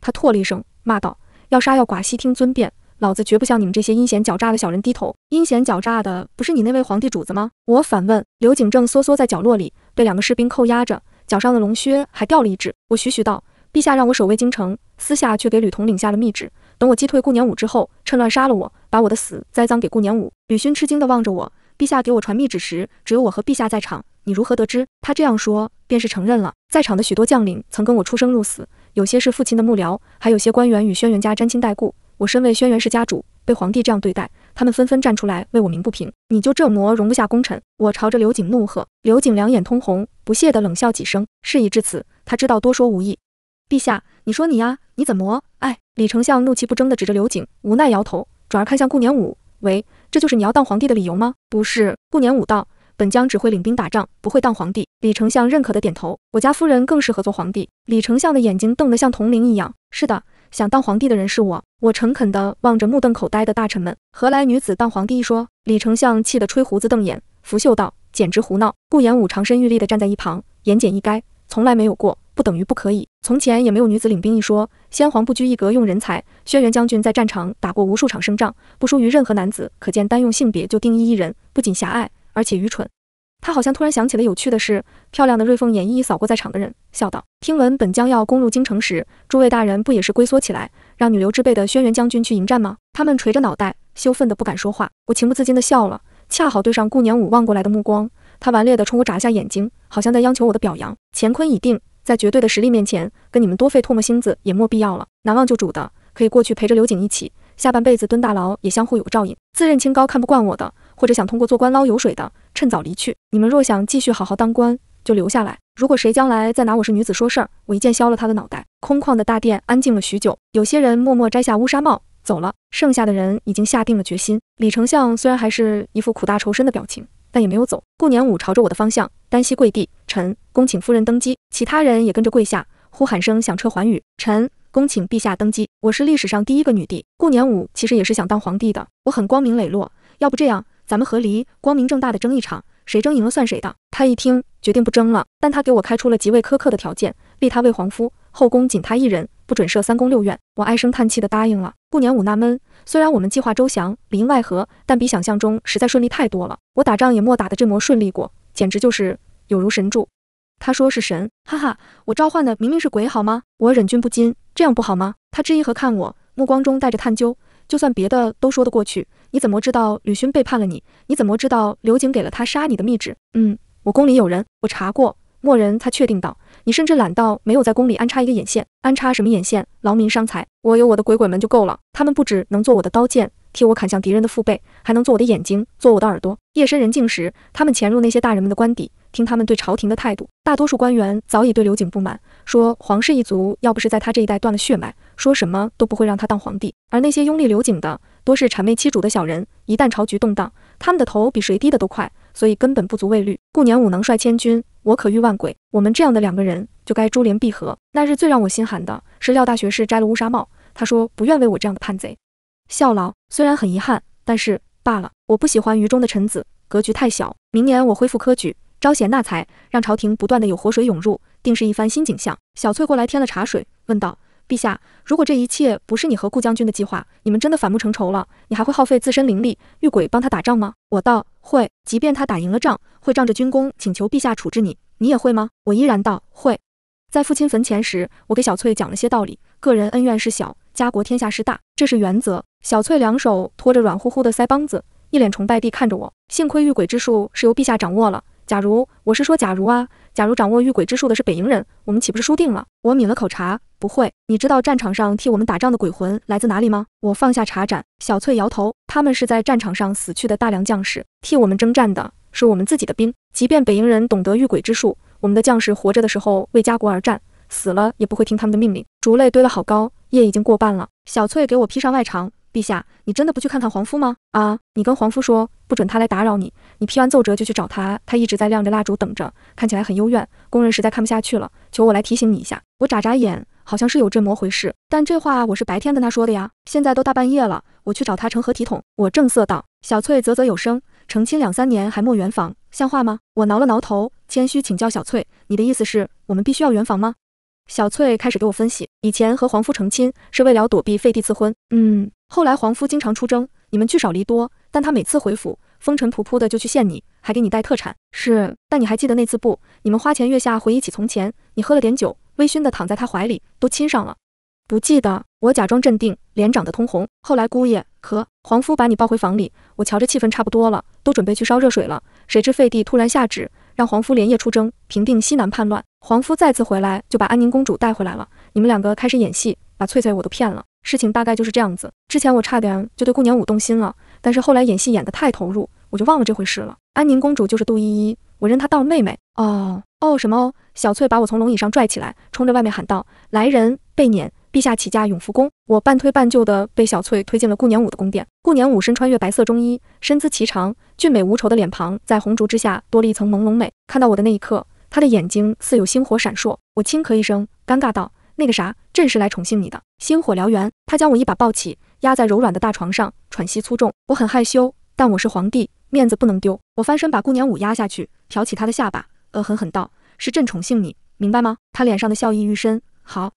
他唾了一声，骂道：“要杀要剐，悉听尊便，老子绝不向你们这些阴险狡诈的小人低头。”阴险狡诈的不是你那位皇帝主子吗？我反问。刘景正缩缩在角落里，被两个士兵扣押着，脚上的龙靴还掉了一只。我徐徐道。陛下让我守卫京城，私下却给吕统领下了密旨。等我击退顾年武之后，趁乱杀了我，把我的死栽赃给顾年武。吕勋吃惊地望着我：“陛下给我传密旨时，只有我和陛下在场，你如何得知？”他这样说，便是承认了。在场的许多将领曾跟我出生入死，有些是父亲的幕僚，还有些官员与轩辕家沾亲带故。我身为轩辕氏家主，被皇帝这样对待，他们纷纷站出来为我鸣不平。你就这魔容不下功臣？我朝着刘景怒喝。刘景两眼通红，不屑地冷笑几声。事已至此，他知道多说无益。陛下，你说你呀，你怎么？哎，李丞相怒气不争的指着刘景，无奈摇头，转而看向顾年武。喂，这就是你要当皇帝的理由吗？不是。顾年武道，本将只会领兵打仗，不会当皇帝。李丞相认可的点头。我家夫人更适合做皇帝。李丞相的眼睛瞪得像铜铃一样。是的，想当皇帝的人是我。我诚恳的望着目瞪口呆的大臣们。何来女子当皇帝一说？李丞相气得吹胡子瞪眼，拂袖道：简直胡闹。顾年武长身玉立的站在一旁，言简意赅，从来没有过。不等于不可以。从前也没有女子领兵一说。先皇不拘一格用人才，轩辕将军在战场打过无数场胜仗，不输于任何男子。可见单用性别就定义一人，不仅狭隘，而且愚蠢。他好像突然想起了有趣的事，漂亮的瑞凤眼一一扫过在场的人，笑道：“听闻本将要攻入京城时，诸位大人不也是龟缩起来，让女流之辈的轩辕将军去迎战吗？”他们垂着脑袋，羞愤的不敢说话。我情不自禁的笑了，恰好对上顾年武望过来的目光，他顽劣的冲我眨下眼睛，好像在央求我的表扬。乾坤已定。在绝对的实力面前，跟你们多费唾沫星子也莫必要了。难忘旧主的，可以过去陪着刘景一起，下半辈子蹲大牢也相互有个照应。自认清高看不惯我的，或者想通过做官捞油水的，趁早离去。你们若想继续好好当官，就留下来。如果谁将来再拿我是女子说事儿，我一剑削了他的脑袋。空旷的大殿安静了许久，有些人默默摘下乌纱帽走了，剩下的人已经下定了决心。李丞相虽然还是一副苦大仇深的表情。但也没有走。顾年武朝着我的方向单膝跪地，臣恭请夫人登基。其他人也跟着跪下，呼喊声响彻寰宇。臣恭请陛下登基。我是历史上第一个女帝。顾年武其实也是想当皇帝的，我很光明磊落。要不这样，咱们和离，光明正大的争一场，谁争赢了算谁的。他一听，决定不争了。但他给我开出了极为苛刻的条件：立他为皇夫，后宫仅他一人，不准设三宫六院。我唉声叹气的答应了。顾年五纳闷，虽然我们计划周详，里应外合，但比想象中实在顺利太多了。我打仗也莫打的这么顺利过，简直就是有如神助。他说是神，哈哈，我召唤的明明是鬼，好吗？我忍俊不禁，这样不好吗？他质疑和看我，目光中带着探究。就算别的都说得过去，你怎么知道吕勋背叛了你？你怎么知道刘景给了他杀你的密旨？嗯，我宫里有人，我查过。默人，他确定道。你甚至懒到没有在宫里安插一个眼线，安插什么眼线，劳民伤财。我有我的鬼鬼们就够了，他们不止能做我的刀剑，替我砍向敌人的腹背，还能做我的眼睛，做我的耳朵。夜深人静时，他们潜入那些大人们的官邸，听他们对朝廷的态度。大多数官员早已对刘景不满，说皇室一族要不是在他这一代断了血脉，说什么都不会让他当皇帝。而那些拥立刘景的，多是谄媚欺主的小人，一旦朝局动荡，他们的头比谁低的都快，所以根本不足为虑。顾年武能率千军。我可遇万鬼，我们这样的两个人就该珠联璧合。那日最让我心寒的是廖大学士摘了乌纱帽，他说不愿为我这样的叛贼效劳。虽然很遗憾，但是罢了。我不喜欢愚中的臣子，格局太小。明年我恢复科举，招贤纳才，让朝廷不断的有活水涌入，定是一番新景象。小翠过来添了茶水，问道：“陛下，如果这一切不是你和顾将军的计划，你们真的反目成仇了？你还会耗费自身灵力遇鬼帮他打仗吗？”我道。会，即便他打赢了仗，会仗着军功请求陛下处置你，你也会吗？我依然道会。在父亲坟前时，我给小翠讲了些道理，个人恩怨事小，家国天下事大，这是原则。小翠两手托着软乎乎的腮帮子，一脸崇拜地看着我。幸亏御鬼之术是由陛下掌握了，假如我是说假如啊。假如掌握御鬼之术的是北营人，我们岂不是输定了？我抿了口茶，不会。你知道战场上替我们打仗的鬼魂来自哪里吗？我放下茶盏，小翠摇头。他们是在战场上死去的大梁将士，替我们征战的是我们自己的兵。即便北营人懂得御鬼之术，我们的将士活着的时候为家国而战，死了也不会听他们的命令。烛泪堆了好高，夜已经过半了。小翠给我披上外裳。陛下，你真的不去看看皇夫吗？啊，你跟皇夫说。不准他来打扰你，你批完奏折就去找他，他一直在亮着蜡烛等着，看起来很幽怨。工人实在看不下去了，求我来提醒你一下。我眨眨眼，好像是有这么回事，但这话我是白天跟他说的呀。现在都大半夜了，我去找他成何体统？我正色道。小翠啧啧有声，成亲两三年还没圆房，像话吗？我挠了挠头，谦虚请教小翠，你的意思是我们必须要圆房吗？小翠开始给我分析，以前和皇夫成亲是为了躲避废帝赐婚，嗯，后来皇夫经常出征，你们聚少离多。但他每次回府，风尘仆仆的就去见你，还给你带特产。是，但你还记得那次不？你们花前月下回忆起从前，你喝了点酒，微醺的躺在他怀里，都亲上了。不记得，我假装镇定，脸涨得通红。后来姑爷和皇夫把你抱回房里，我瞧着气氛差不多了，都准备去烧热水了。谁知废帝突然下旨，让皇夫连夜出征，平定西南叛乱。皇夫再次回来，就把安宁公主带回来了。你们两个开始演戏，把翠翠我都骗了。事情大概就是这样子。之前我差点就对顾年武动心了。但是后来演戏演得太投入，我就忘了这回事了。安宁公主就是杜依依，我认她当妹妹。哦哦，什么？小翠把我从龙椅上拽起来，冲着外面喊道：“来人，被撵！”陛下起驾永福宫。”我半推半就的被小翠推进了顾年武的宫殿。顾年武身穿月白色中衣，身姿颀长，俊美无愁的脸庞在红烛之下多了一层朦胧美。看到我的那一刻，他的眼睛似有星火闪烁。我轻咳一声，尴尬道：“那个啥，朕是来宠幸你的。”星火燎原，他将我一把抱起。压在柔软的大床上，喘息粗重。我很害羞，但我是皇帝，面子不能丢。我翻身把顾年武压下去，挑起他的下巴，恶狠狠道：“是朕宠幸你，明白吗？”他脸上的笑意愈深。好。